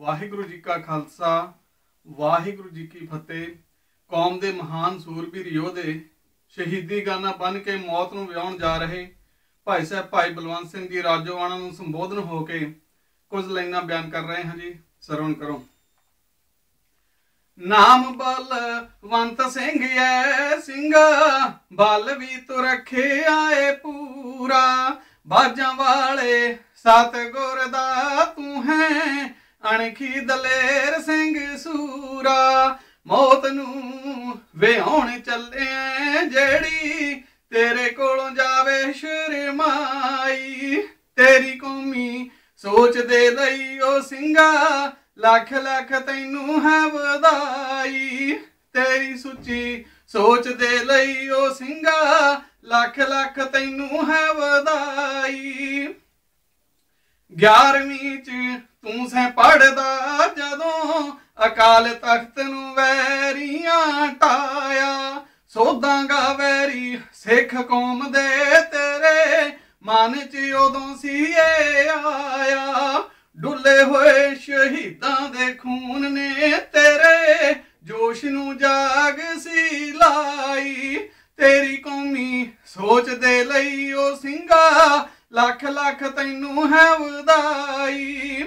ਵਾਹਿਗੁਰੂ ਜੀ ਕਾ ਖਾਲਸਾ ਵਾਹਿਗੁਰੂ ਜੀ ਕੀ ਫਤਿਹ ਕੌਮ ਦੇ ਮਹਾਨ ਸੂਰਬੀਰ ਯੋਧੇ ਸ਼ਹੀਦੀ ਗਾਨਾ ਬਨ ਕੇ ਮੌਤ ਨੂੰ ਵਿਆਉਣ ਜਾ ਰਹੇ ਭਾਈ ਸਾਹਿਬ ਭਾਈ ਬਲਵੰਤ ਸਿੰਘ ਜੀ ਰਾਜੋਵਾਣਾ ਨੂੰ ਸੰਬੋਧਨ ਹੋ ਕੇ ਕੁਝ ਲਾਈਨਾਂ ਬਿਆਨ ਕਰ ਰਹੇ ਹਾਂ ਜੀ ਸਰਵਣ ਕਰੋ ਨਾਮ ਬਲਵੰਤ ਸਿੰਘ ਐ ਸਿੰਘ ਬਲ ਵੀ ਤੁ ਰਖਿਆ ਏ ਪੂਰਾ ਬਾਜਾਂ ਵਾਲੇ ਸਤ ਗੁਰ ਦਾ ਤੂੰ ਹੈ ਅਣਖੀ ਦਲੇਰ ਸਿੰਘ ਸੂਰਾ ਮੌਤ ਨੂੰ ਵਿਹਾਉਣ ਚੱਲੇ ਜਿਹੜੀ ਤੇਰੇ ਕੋਲੋਂ ਜਾਵੇ ਸ਼ਰਮਾਈ ਤੇਰੀ ਕੌਮੀ ਸੋਚ ਦੇ ਲਈ ਉਹ ਸਿੰਘਾ ਲੱਖ ਲੱਖ ਤੈਨੂੰ ਹੈ ਵਧਾਈ ਤੇਰੀ ਸੁੱਚੀ ਸੋਚ ਦੇ ਲਈ ਉਹ ਸਿੰਘਾ ਲੱਖ ਲੱਖ ਤੈਨੂੰ ਹੈ ਵਧਾਈ 11ਵੀਂ ਚ ਤੂੰ ਸੈ ਪੜਦਾ ਜਦੋਂ ਅਕਾਲ ਤਖਤ ਨੂੰ ਵੈਰੀਆਂ ਟਾਇਆ ਸੋਦਾਂਗਾ ਵੈਰੀ ਸਿੱਖ ਕੌਮ ਦੇ ਤੇਰੇ ਮਨ ਚ ਉਦੋਂ ਸੀ ਆਇਆ ਡੁੱਲੇ ਹੋਏ ਸ਼ਹੀਦਾਂ ਦੇ ਖੂਨ ਨੇ ਤੇਰੇ ਜੋਸ਼ ਨੂੰ ਜਾਗ ਸੀ ਲਾਈ ਤੇਰੀ ਕੌਮੀ ਸੋਚ ਦੇ ਲਈ ਉਹ ਸਿੰਘਾ ਲੱਖ ਲੱਖ ਤੈਨੂੰ ਹੈ ਵਧਾਈ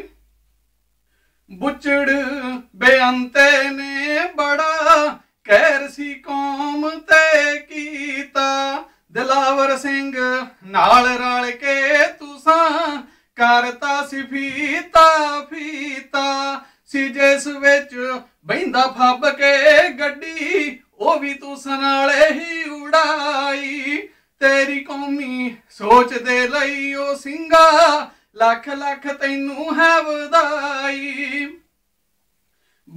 ਬੁੱਚੜ ਬੇਅੰਤੇ ਨੇ ਬੜਾ ਕਹਿਰ ਸੀ ਕੌਮ ਤੇ ਕੀਤਾ ਦਿਲਾਵਰ ਸਿੰਘ ਨਾਲ ਰਲ ਕੇ ਤੁਸਾਂ ਕਰਤਾ ਸੀ ਫੀਤਾ ਫੀਤਾ ਸੀ ਜਿਸ ਵਿੱਚ ਬੈਂਦਾ ਫੱਬ ਕੇ ਗੱਡੀ ਉਹ ਵੀ ਤੁਸ ਨਾਲ ਲੱਖ ਲੱਖ ਤੈਨੂੰ ਹੈ ਵਧਾਈ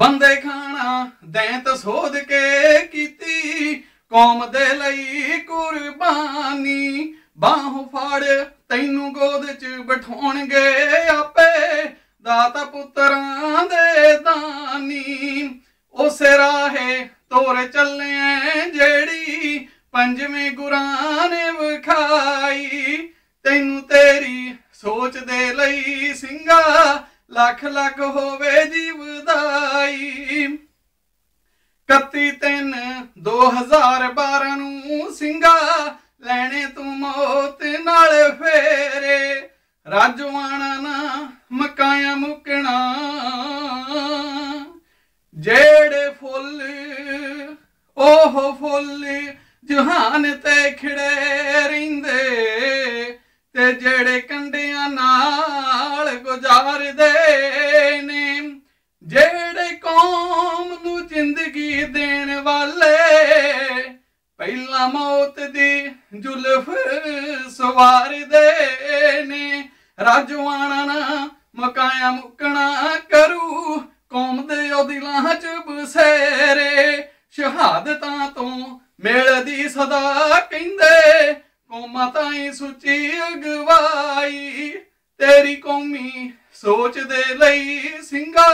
ਬੰਦੇ ਖਾਣਾ ਦੈਂਤ ਸੋਧ ਕੇ ਕੀਤੀ ਕੌਮ ਦੇ ਲਈ ਕੁਰਬਾਨੀ ਬਾਹ ਫਾੜ ਤੈਨੂੰ ਗੋਦ ਚ ਬਿਠਾਉਣਗੇ ਆਪੇ ਦਾਤਾ ਪੁੱਤਰਾਂ ਦੇ ਦਾਨੀ ਉਸੇ ਰਾਹੇ ਤੋਰ ਚੱਲੇ ਜਿਹੜੀ ਪੰਜਵੇਂ ਗੁਰਾਂ ਨੇ ਵਿਖਾਈ ਤੈਨੂੰ ਤੇਰੀ ਸੋਚ ਦੇ ਲਈ ਸਿੰਘਾ ਲੱਖ ਲੱਖ ਹੋਵੇ ਜੀਵਦਾਈ ਕੱਤੀ ਤਨ 2012 ਨੂੰ ਸਿੰਘਾ ਲੈਣੇ ਤੂੰ ਮੌਤ ਨਾਲ ਫੇਰੇ ਰਾਜਵਾਨਾ ਨਾ ਮਕਾਇਆ ਮੁਕਣਾ ਜਿਹੜੇ ਫੁੱਲ ਉਹ ਫੁੱਲ ਜਹਾਨ ਤੇ ਖਿੜੇ ਰਹਿੰਦੇ ਤੇ ਜਿਹੜੇ ਕੰਡਿਆਂ ਨਾਲ ਗੁਜ਼ਾਰਦੇ ਨੇ ਜਿਹੜੇ ਕੌਮ ਨੂੰ ਜ਼ਿੰਦਗੀ ਦੇਣ ਵਾਲੇ ਪਹਿਲਾ ਮੌਤ ਦੀ ਜ਼ੁਲਫ ਸਵਾਰਦੇ ਨੇ ਰਾਜਵਾਨਾ ਨਾ ਮਕਾਇਆ ਮੁਕਣਾ ਕਰੂ ਕੌਮ ਦੇ ਉਹ ਦਿਲਾਂ 'ਚ ਬਸੇਰੇ ਸ਼ਹਾਦਤਾਂ ਤੋਂ ਮਿਲਦੀ ਸਦਾ ਕਹਿੰਦੇ ਮਾਤਾ ਏ ਸੁੱਚੀ ਅਗਵਾਈ ਤੇਰੀ ਕੌਮੀ ਸੋਚ ਦੇ ਲਈ ਸਿੰਘਾ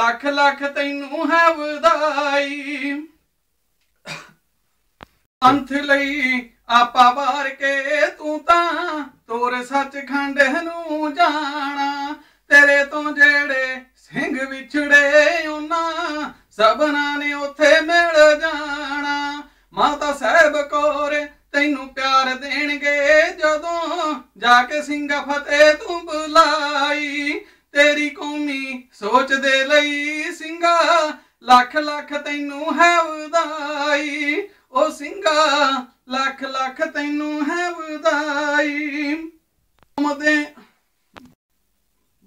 ਲੱਖ ਲੱਖ ਤੈਨੂੰ ਹੈ ਵਧਾਈ ਅੰਤ ਲਈ ਆਪਾ ਵਾਰ ਕੇ ਤੂੰ ਤਾਂ ਤੋਰ ਸੱਚਖੰਡ ਨੂੰ ਜਾਣਾ ਤੇਰੇ ਤੋਂ ਜਿਹੜੇ ਸਿੰਘ ਵਿਛੜੇ ਉਹਨਾਂ ਸਭਨਾਂ ਨੇ ਉੱਥੇ ਮਿਲ ਜਾਣਾ ਮਾਤਾ ਸਾਹਿਬ ਕੋਰੇ ਤੈਨੂੰ ਜਦੋਂ ਜਾ ਕੇ ਸਿੰਘਾ ਫਤਿਹ ਤੂੰ ਬੁਲਾਈ ਤੇਰੀ ਕੌਮੀ ਸੋਚ ਦੇ ਲਈ ਸਿੰਘਾ ਲੱਖ ਲੱਖ ਤੈਨੂੰ ਹੈ ਵਧਾਈ ਓ ਸਿੰਘਾ ਲੱਖ ਲੱਖ ਤੈਨੂੰ ਹੈ ਵਧਾਈ ਮਦੇ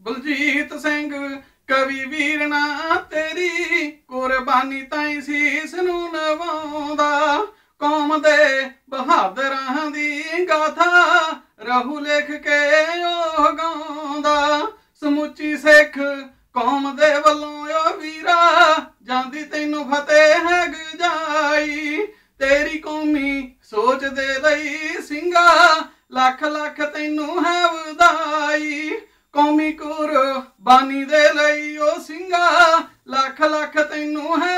ਬਲਜੀਤ ਸਿੰਘ ਕਵੀ ਵੀਰਨਾ ਤੇਰੀ ਕੁਰਬਾਨੀ ਤਾਈ ਸੀਸ ਨੂੰ ਨਵਾਉਂਦਾ ਕੌਮ ਦੇ ਬਹਾਦਰਾਂ ਦੀ ਗਾਥਾ ਰਹੁ ਲਿਖ ਕੇ ਉਹ ਗਾਉਂਦਾ ਸਮੁੱਚੀ ਸਿੱਖ ਕੌਮ ਦੇ ਵੱਲੋਂ ਓ ਵੀਰਾ ਜਾਂਦੀ ਤੈਨੂੰ ਫਤਿਹ ਹੈ ਗਜਾਈ ਤੇਰੀ ਕੌਮੀ ਸੋਚ ਦੇ ਲਈ ਸਿੰਘਾ ਲੱਖ ਲੱਖ ਤੈਨੂੰ ਹੈ ਵਧਾਈ ਕੌਮੀ ਕੁਰਬਾਨੀ ਦੇ ਲਈ ਓ ਸਿੰਘਾ ਲੱਖ ਲੱਖ ਤੈਨੂੰ ਹੈ